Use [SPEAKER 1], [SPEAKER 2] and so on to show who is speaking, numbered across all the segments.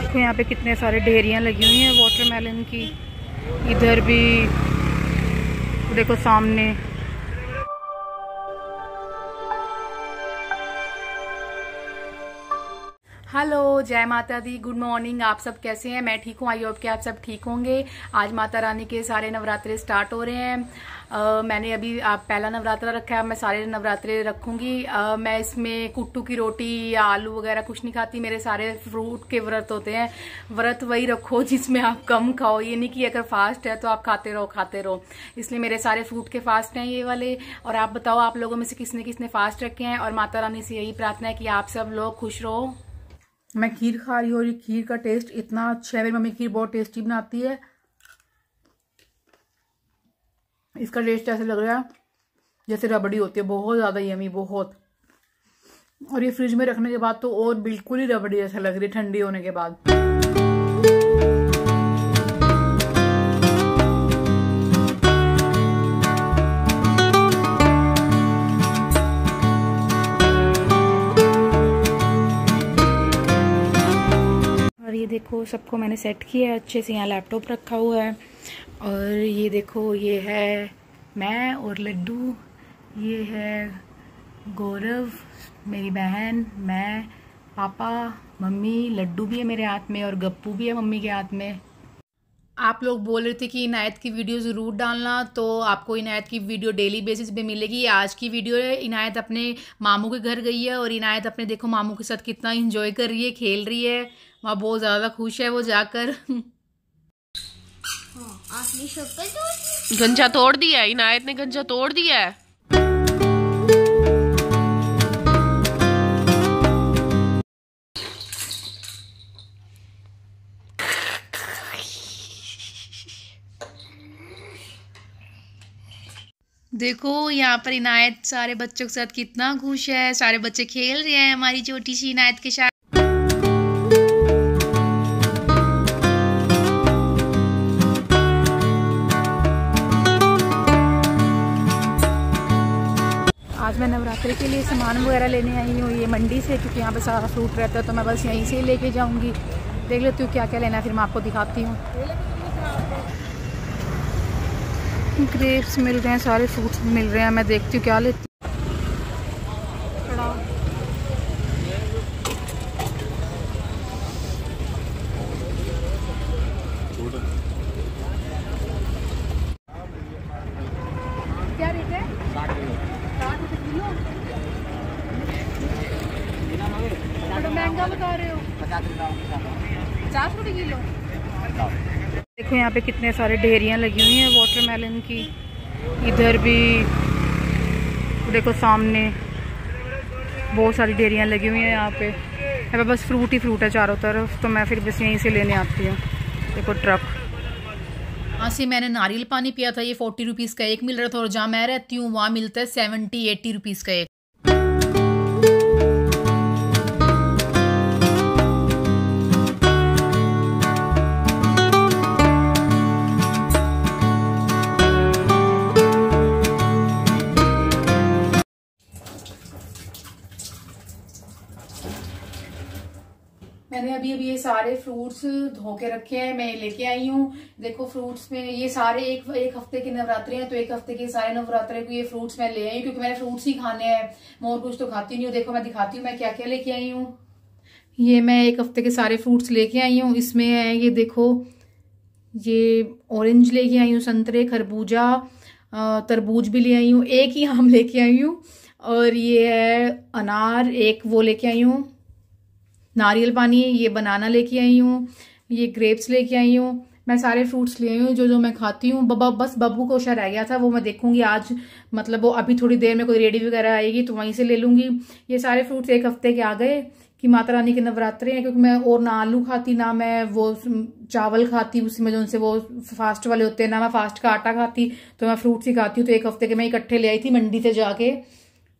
[SPEAKER 1] देखो यहाँ पे कितने सारे डेरियाँ लगी हुई हैं वाटरमेलन की इधर भी देखो सामने हेलो जय माता दी गुड मॉर्निंग आप सब कैसे हैं मैं ठीक हूँ आई होप कि आप सब ठीक होंगे आज माता रानी के सारे नवरात्रे स्टार्ट हो रहे हैं Uh, मैंने अभी आप पहला नवरात्रा रखा है मैं सारे नवरात्रे रखूंगी uh, मैं इसमें कुट्टू की रोटी या आलू वगैरह कुछ नहीं खाती मेरे सारे फ्रूट के व्रत होते हैं व्रत वही रखो जिसमें आप कम खाओ ये नहीं कि अगर फास्ट है तो आप खाते रहो खाते रहो इसलिए मेरे सारे फ्रूट के फास्ट हैं ये वाले और आप बताओ आप लोगों में से किसने किसने फास्ट रखे हैं और माता रानी से यही प्रार्थना है कि आप सब लोग खुश रहो मैं खीर खा रही हूँ और ये खीर का टेस्ट इतना अच्छा है मेरी मम्मी खीर बहुत टेस्टी बनाती है इसका टेस्ट ऐसे लग रहा है जैसे रबड़ी होती है बहुत ज़्यादा यमी बहुत और ये फ्रिज में रखने के बाद तो और बिल्कुल ही रबड़ी जैसा लग रही है ठंडी होने के बाद ये देखो सबको मैंने सेट किया है अच्छे से यहाँ लैपटॉप रखा हुआ है और ये देखो ये है मैं और लड्डू ये है गौरव मेरी बहन मैं पापा मम्मी लड्डू भी है मेरे हाथ में और गप्पू भी है मम्मी के हाथ में आप लोग बोल रहे थे कि इनायत की वीडियो ज़रूर डालना तो आपको इनायत की वीडियो डेली बेसिस पे मिलेगी आज की वीडियो है इनायत अपने मामू के घर गई है और इनायत अपने देखो मामू के साथ कितना इन्जॉय कर रही है खेल रही है वहाँ बहुत ज़्यादा खुश है वो जाकर हाँ, गंजा तोड़ दिया इनायत ने गंजा तोड़ दिया है देखो यहाँ पर इनायत सारे बच्चों के साथ कितना खुश है सारे बच्चे खेल रहे हैं हमारी छोटी सी इनायत के साथ मैं नवरात्रि के लिए सामान वगैरह लेने आई हूँ ये मंडी से क्योंकि यहाँ पे सारा फ्रूट रहता है तो मैं बस यहीं से ही लेके जाऊँगी देख लेती हूँ क्या क्या लेना है फिर मैं आपको दिखाती हूँ ग्रेप्स मिल रहे हैं सारे फ्रूट्स मिल रहे हैं मैं देखती हूँ क्या लेती पचास रुपये किलो देखो यहाँ पे कितने सारे ढेरियाँ लगी हुई हैं वाटरमेलन की इधर भी देखो सामने बहुत सारी ढेरियाँ लगी हुई हैं यहाँ पे यहाँ पे बस फ्रूट ही फ्रूट है चारों तरफ तो मैं फिर बस यहीं से लेने आती हूँ देखो ट्रक हाँ से मैंने नारियल पानी पिया था ये फोर्टी रुपीज़ का एक मिल रहा था और जहाँ मैं रहती हूँ वहाँ मिलता है सेवेंटी एट्टी रुपीज़ का एक मैंने अभी अभी ये सारे फ्रूट्स धो के रखे हैं मैं लेके आई हूँ देखो फ्रूट्स में ये सारे एक एक हफ्ते के नवरात्रे हैं तो एक हफ्ते के सारे नवरात्रे को ये फ्रूट्स मैं ले आई हूँ क्योंकि मैंने फ्रूट्स ही खाने हैं मैं और कुछ तो खाती नहीं हूँ देखो मैं दिखाती हूँ मैं क्या क्या लेके आई हूँ ये मैं एक हफ्ते के सारे फ्रूट्स लेके आई हूँ इसमें है ये देखो ये ऑरेंज लेके आई हूँ संतरे खरबूजा तरबूज भी ले आई हूँ एक ही आम लेके आई हूँ और ये है अनार एक वो लेके आई हूँ नारियल पानी ये बनाना लेके आई हूँ ये ग्रेप्स लेके आई हूँ मैं सारे फ्रूट्स ले आई हूँ जो जो मैं खाती हूँ बबा बस बब्बू को शायद रह गया था वो मैं देखूंगी आज मतलब वो अभी थोड़ी देर में कोई रेडी वगैरह आएगी तो वहीं से ले लूँगी ये सारे फ्रूट्स एक हफ्ते के आ गए कि माता रानी के नवरात्रे हैं क्योंकि मैं और ना आलू खाती ना मैं वो चावल खाती उसमें जो उनसे वो फास्ट वाले होते हैं ना मैं फास्ट का आटा खाती तो मैं फ्रूट्स ही खाती हूँ तो एक हफ्ते के मैं इकट्ठे ले आई थी मंडी से जाके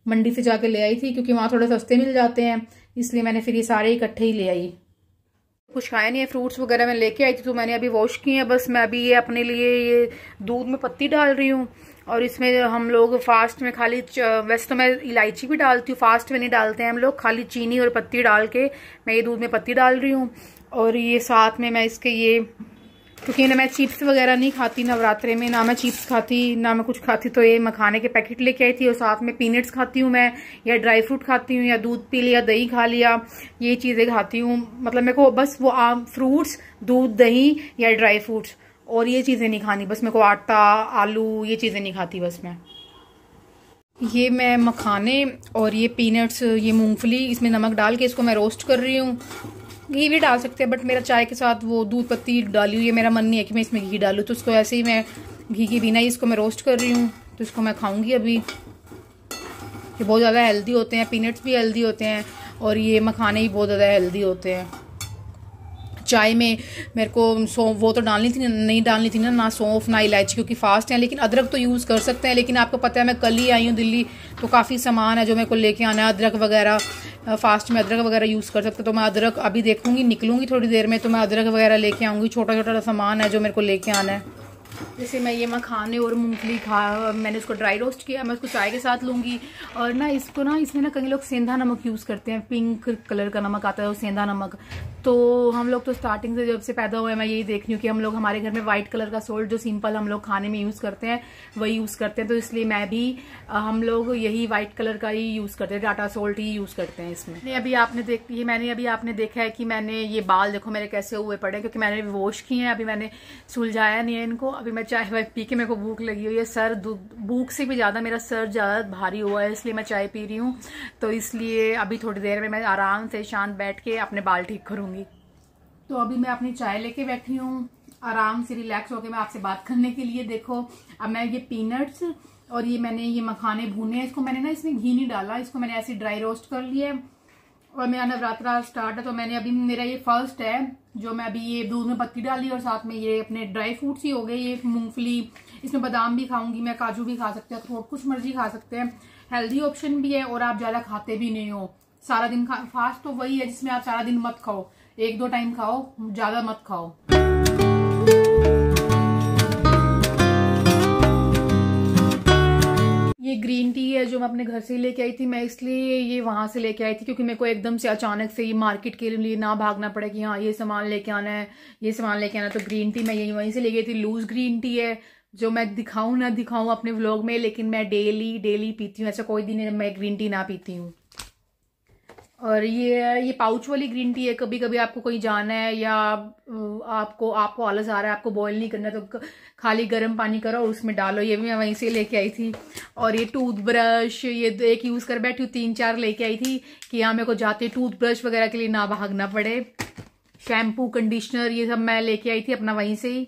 [SPEAKER 1] मंडी से जाके ले आई थी क्योंकि वहाँ थोड़े सस्ते मिल जाते हैं इसलिए मैंने फिर ये सारे इकट्ठे ही ले आई कुछ खाया नहीं है फ्रूट्स वगैरह मैं लेके आई थी तो मैंने अभी वॉश किए हैं बस मैं अभी ये अपने लिए ये दूध में पत्ती डाल रही हूँ और इसमें हम लोग फास्ट में खाली वैसे तो मैं इलायची भी डालती हूँ फास्ट में नहीं डालते हैं हम लोग खाली चीनी और पत्ती डाल के मैं ये दूध में पत्ती डाल रही हूँ और ये साथ में मैं इसके ये क्योंकि ना मैं चिप्स वगैरह नहीं खाती नवरात्रे में ना मैं चिप्स खाती ना मैं कुछ खाती तो ये मखाने के पैकेट लेके आई थी और साथ में पीनट्स खाती हूँ मैं या ड्राई फ्रूट खाती हूँ या दूध पी लिया दही खा लिया ये चीज़ें खाती हूँ मतलब मेरे को बस वो आम फ्रूट्स दूध दही या ड्राई फ्रूट्स और ये चीज़ें नहीं खानी बस मेरे को आटा आलू ये चीज़ें नहीं खाती बस मैं ये मैं मखाने और ये पीनट्स ये मूंगफली इसमें नमक डाल के इसको मैं रोस्ट कर रही हूँ घी भी डाल सकते हैं बट मेरा चाय के साथ वो दूध पत्ती डाली हुई है मेरा मन नहीं है कि मैं इसमें घी डालूँ तो उसको ऐसे ही मैं घी की बिना ही इसको मैं रोस्ट कर रही हूँ तो इसको मैं खाऊंगी अभी ये बहुत ज़्यादा हेल्दी होते हैं पीनट्स भी हेल्दी होते हैं और ये मखाने ही बहुत ज़्यादा हेल्दी होते हैं चाय में मेरे को सौंफ वो तो डालनी थी नहीं डालनी थी ना ना सौंफ ना इलायची क्योंकि फास्ट है लेकिन अदरक तो यूज़ कर सकते हैं लेकिन आपको पता है मैं कल ही आई हूँ दिल्ली तो काफ़ी सामान है जो मेरे को लेके आना है अदरक वगैरह फास्ट में अदरक वगैरह यूज़ कर सकते तो मैं अदरक अभी देखूँगी निकलूँगी थोड़ी देर में तो मैं अदरक वगैरह लेके आऊँगी छोटा छोटा सामान है जो मेरे को लेके आना है जैसे मैं ये मखाने और मूंगफली खा मैंने उसको ड्राई रोस्ट किया मैं उसको चाय के साथ लूँगी और ना इसको ना इसमें ना कई लोग सेंधा नमक यूज़ करते हैं पिंक कलर का नमक आता है वो सेंधा नमक तो हम लोग तो स्टार्टिंग से जब से पैदा हुए मैं यही देख रही हूँ कि हम लोग हमारे घर में वाइट कलर का सोल्ट जो सिंपल हम लोग खाने में यूज़ करते हैं वही यूज़ करते हैं तो इसलिए मैं भी हम लोग यही वाइट कलर का ही यूज़ करते हैं डाटा सोल्ट ही यूज़ करते हैं इसमें नहीं अभी आपने देख ये मैंने अभी आपने देखा है कि मैंने ये बाल देखो मेरे कैसे हुए पड़े क्योंकि मैंने वॉश किए हैं अभी मैंने सुलझाया नहीं है इनको अभी मैं चाय वाय पी के मेरे को भूख लगी हुई है सर भूख से भी ज़्यादा मेरा सर ज़्यादा भारी हुआ है इसलिए मैं चाय पी रही हूँ तो इसलिए अभी थोड़ी देर में मैं आराम से शांत बैठ के अपने बाल ठीक करूँगी तो अभी मैं अपनी चाय लेके बैठी हूँ आराम से रिलैक्स होकर मैं आपसे बात करने के लिए देखो अब मैं ये पीनट्स और ये मैंने ये मखाने भूने हैं इसको मैंने ना इसमें घी नहीं डाला इसको मैंने ऐसे ड्राई रोस्ट कर लिया और मेरा नवरात्रा स्टार्ट है तो मैंने अभी मेरा ये फर्स्ट है जो मैं अभी ये दूध में पत्ती डाली और साथ में ये अपने ड्राई फ्रूट्स ही हो गए ये मूंगफली इसमें बादाम भी खाऊंगी मैं काजू भी खा सकते हैं थोड़ा कुछ मर्जी खा सकते हैं हेल्दी ऑप्शन भी है और आप ज़्यादा खाते भी नहीं हो सारा दिन फास्ट तो वही है जिसमें आप सारा दिन मत खाओ एक दो टाइम खाओ ज्यादा मत खाओ ये ग्रीन टी है जो मैं अपने घर से लेके आई थी मैं इसलिए ये वहां से लेके आई थी क्योंकि मेरे को एकदम से अचानक से ये मार्केट के लिए ना भागना पड़े कि हाँ ये सामान लेके आना है ये सामान लेके आना है तो ग्रीन टी मैं यही वहीं से ले गई थी लूज ग्रीन टी है जो मैं दिखाऊं ना दिखाऊं अपने व्लॉग में लेकिन मैं डेली डेली पीती हूँ ऐसा कोई दिन मैं ग्रीन टी ना पीती हूँ और ये ये पाउच वाली ग्रीन टी है कभी कभी आपको कहीं जाना है या आपको आपको आलस आ रहा है आपको बॉईल नहीं करना तो खाली गर्म पानी करो और उसमें डालो ये भी मैं वहीं से लेके आई थी और ये टूथब्रश ये एक यूज़ कर बैठी हूँ तीन चार लेके आई थी कि यहाँ मेरे को जाते टूथब्रश वगैरह के लिए ना भागना पड़े शैम्पू कंडीशनर ये सब मैं लेके आई थी अपना वहीं से ही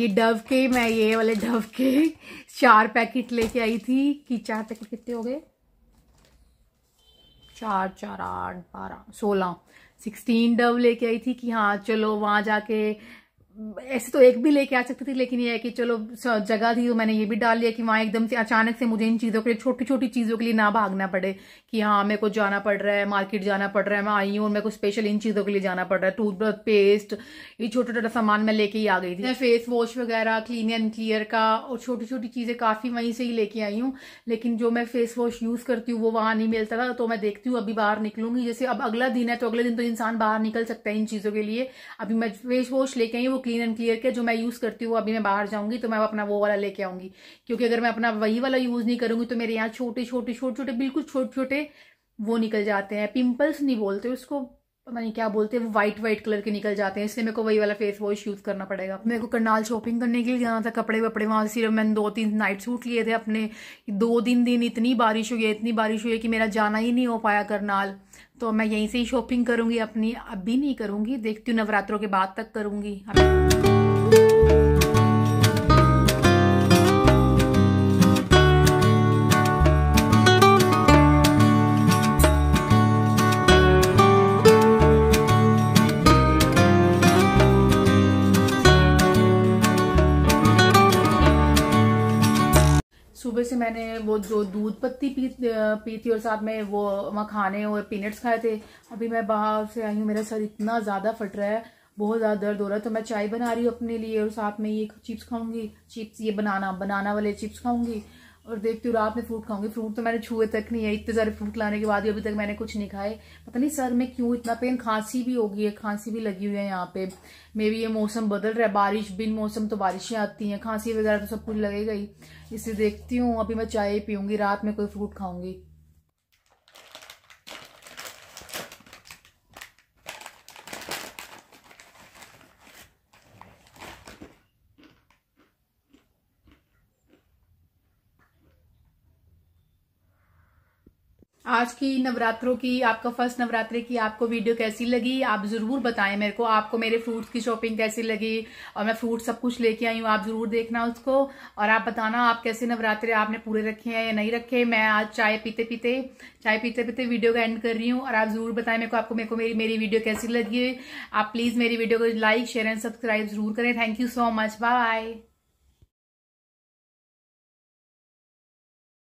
[SPEAKER 1] ये डव के मैं ये वाले डव के चार पैकेट लेके आई थी कि चार पैकेट कितने हो गए चार चार आठ बारह सोलह सिक्सटीन डव लेके आई थी कि हाँ चलो वहाँ जाके ऐसे तो एक भी लेके आ सकती थी लेकिन यह है कि चलो जगह थी तो मैंने ये भी डाल लिया कि वहां एकदम से अचानक से मुझे इन चीज़ों के लिए छोटी छोटी चीज़ों के लिए ना भागना पड़े कि हाँ मेरे को जाना पड़ रहा है मार्केट जाना पड़ रहा है मैं आई हूँ और मेरे को स्पेशल इन चीज़ों के लिए जाना पड़ रहा है टूथब्रश पेस्ट ये छोटा छोटा सामान मैं लेके ही आ गई थी मैं फेस वॉश वगैरह क्लीन एंड क्लियर का और छोटी छोटी चीज़ें काफ़ी वहीं से ही लेके आई हूँ लेकिन जो मैं फेस वॉश यूज़ करती हूँ वो वहां नहीं मिलता था तो मैं देखती हूँ अभी बाहर निकलूंगी जैसे अब अगला दिन है तो अगले दिन तो इंसान बाहर निकल सकता है इन चीज़ों के लिए अभी मैं फेस वॉश लेके आई वो क्लीन एंड क्लियर के जो मैं यूज़ करती हूँ अभी मैं बाहर जाऊंगी तो मैं अपना वो वाला लेके आऊंगी क्योंकि अगर मैं अपना वही वाला यूज़ नहीं करूंगी तो मेरे यहाँ छोटे छोटे छोटे छोटे बिल्कुल छोटे छोटे वो निकल जाते हैं पिम्पल्स नहीं बोलते उसको पता नहीं क्या बोलते हैं वो वाइट वाइट कलर के निकल जाते हैं इसलिए मेरे को वही वाला फेस वॉश यूज़ करना पड़ेगा मेरे को करनाल शॉपिंग करने के लिए जाना था कपड़े वपड़े वहाँ सिर्फ मैंने दो तीन नाइट सूट लिए थे अपने दो दिन दिन इतनी बारिश हुई है इतनी बारिश हुई है कि मेरा जाना ही नहीं हो पाया करनाल तो मैं यहीं से ही शॉपिंग करूंगी अपनी अभी नहीं करूँगी देखती हूँ नवरात्रों के बाद तक करूँगी सुबह से मैंने वो जो दूध पत्ती पी पी थी और साथ में वो मखाने और पीनट्स खाए थे अभी मैं बाहर से आई हूँ मेरा सर इतना ज़्यादा फट रहा है बहुत ज़्यादा दर्द हो रहा है तो मैं चाय बना रही हूँ अपने लिए और साथ में ये चिप्स खाऊंगी चिप्स ये बनाना बनाना वाले चिप्स खाऊंगी और देखती हूँ रात में फ्रूट खाऊंगी फ्रूट तो मैंने छुए तक नहीं है इतने सारे फ्रूट लाने के बाद अभी तक मैंने कुछ नहीं खाए पता नहीं सर में क्यों इतना पेन खांसी भी होगी है खांसी भी लगी हुई है यहाँ पे मे भी ये मौसम बदल रहा है बारिश बिन मौसम तो बारिशें आती हैं खांसी वगैरह तो सब कुछ लगेगा ही इसे देखती हूँ अभी मैं चाय पीऊंगी रात में कोई फ्रूट खाऊंगी आज की नवरात्रों की आपका फर्स्ट नवरात्रे की आपको वीडियो कैसी लगी आप जरूर बताएं मेरे को आपको मेरे फ्रूट्स की शॉपिंग कैसी लगी और मैं फ्रूट सब कुछ लेके आई हूँ आप जरूर देखना उसको और आप बताना आप कैसे नवरात्रे आपने पूरे रखे हैं या नहीं रखे मैं आज चाय पीते पीते चाय पीते पीते वीडियो का एंड कर रही हूँ और आप जरूर बताएं मेरे को आपको मेरे को मेरी मेरी वीडियो कैसी लगी आप प्लीज मेरी वीडियो को लाइक शेयर एंड सब्सक्राइब जरूर करें thank you so much bye